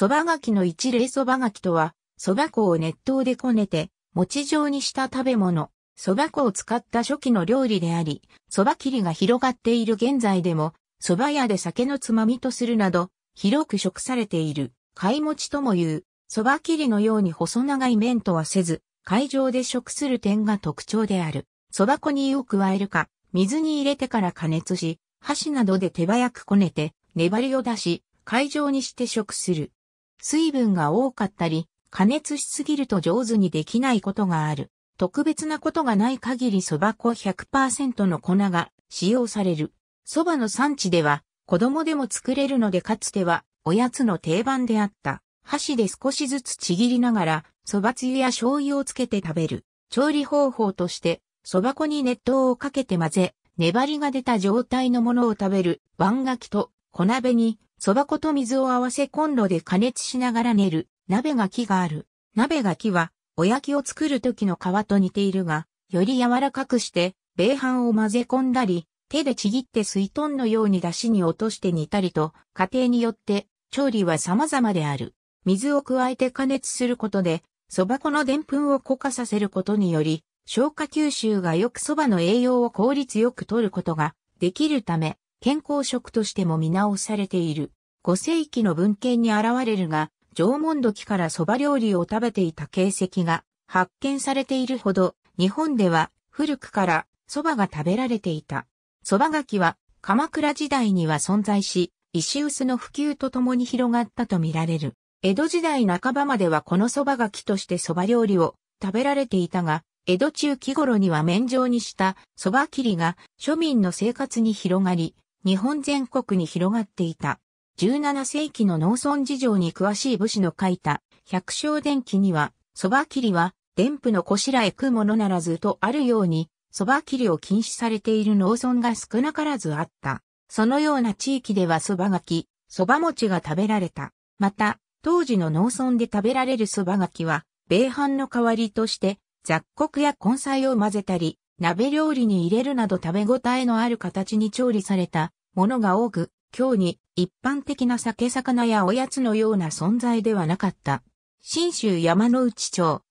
蕎麦がきの一例蕎麦がきとは、蕎麦粉を熱湯でこねて、餅状にした食べ物、蕎麦粉を使った初期の料理であり、蕎麦切りが広がっている現在でも、蕎麦屋で酒のつまみとするなど、広く食されている、貝餅ともいう、蕎麦切りのように細長い麺とはせず、会場で食する点が特徴である。蕎麦粉に湯を加えるか、水に入れてから加熱し、箸などで手早くこねて、粘りを出し、会場にして食する。水分が多かったり、加熱しすぎると上手にできないことがある。特別なことがない限り蕎麦粉100%の粉が使用される。蕎麦の産地では子供でも作れるのでかつてはおやつの定番であった。箸で少しずつちぎりながら蕎麦つゆや醤油をつけて食べる。調理方法として蕎麦粉に熱湯をかけて混ぜ、粘りが出た状態のものを食べる。ワンガキと小鍋に蕎麦粉と水を合わせコンロで加熱しながら練る、鍋が木がある。鍋が木は、おやきを作る時の皮と似ているが、より柔らかくして、米飯を混ぜ込んだり、手でちぎって水豚のように出汁に落として煮たりと、家庭によって調理は様々である。水を加えて加熱することで、蕎麦粉の澱粉を固化させることにより、消化吸収がよく蕎麦の栄養を効率よく取ることができるため、健康食としても見直されている。五世紀の文献に現れるが、縄文土器から蕎麦料理を食べていた形跡が発見されているほど、日本では古くから蕎麦が食べられていた。蕎麦柿は鎌倉時代には存在し、石臼の普及とともに広がったとみられる。江戸時代半ばまではこの蕎麦柿として蕎麦料理を食べられていたが、江戸中期頃には麺状にした蕎麦切りが庶民の生活に広がり、日本全国に広がっていた。17世紀の農村事情に詳しい武士の書いた百姓伝記には、蕎麦切りは、伝布のこしらえ食うものならずとあるように、蕎麦切りを禁止されている農村が少なからずあった。そのような地域では蕎麦がき、蕎麦餅が食べられた。また、当時の農村で食べられる蕎麦がきは、米飯の代わりとして、雑穀や根菜を混ぜたり、鍋料理に入れるなど食べ応えのある形に調理されたものが多く、今日に一般的な酒魚やおやつのような存在ではなかった。新州山の内町、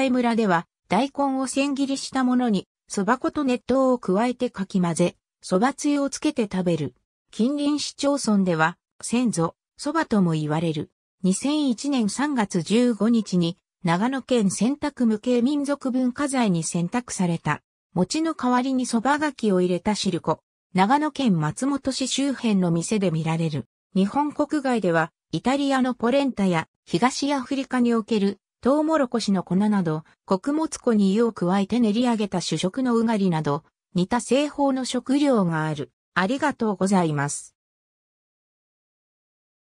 栄村では大根を千切りしたものに、蕎麦粉と熱湯を加えてかき混ぜ、蕎麦つゆをつけて食べる。近隣市町村では、先祖、蕎麦とも言われる。2001年3月15日に、長野県選択無形民族文化財に選択された。餅の代わりに蕎麦がきを入れた汁粉。長野県松本市周辺の店で見られる。日本国外では、イタリアのポレンタや東アフリカにおけるトウモロコシの粉など、穀物粉に湯を加えて練り上げた主食のうがりなど、似た製法の食料がある。ありがとうございます。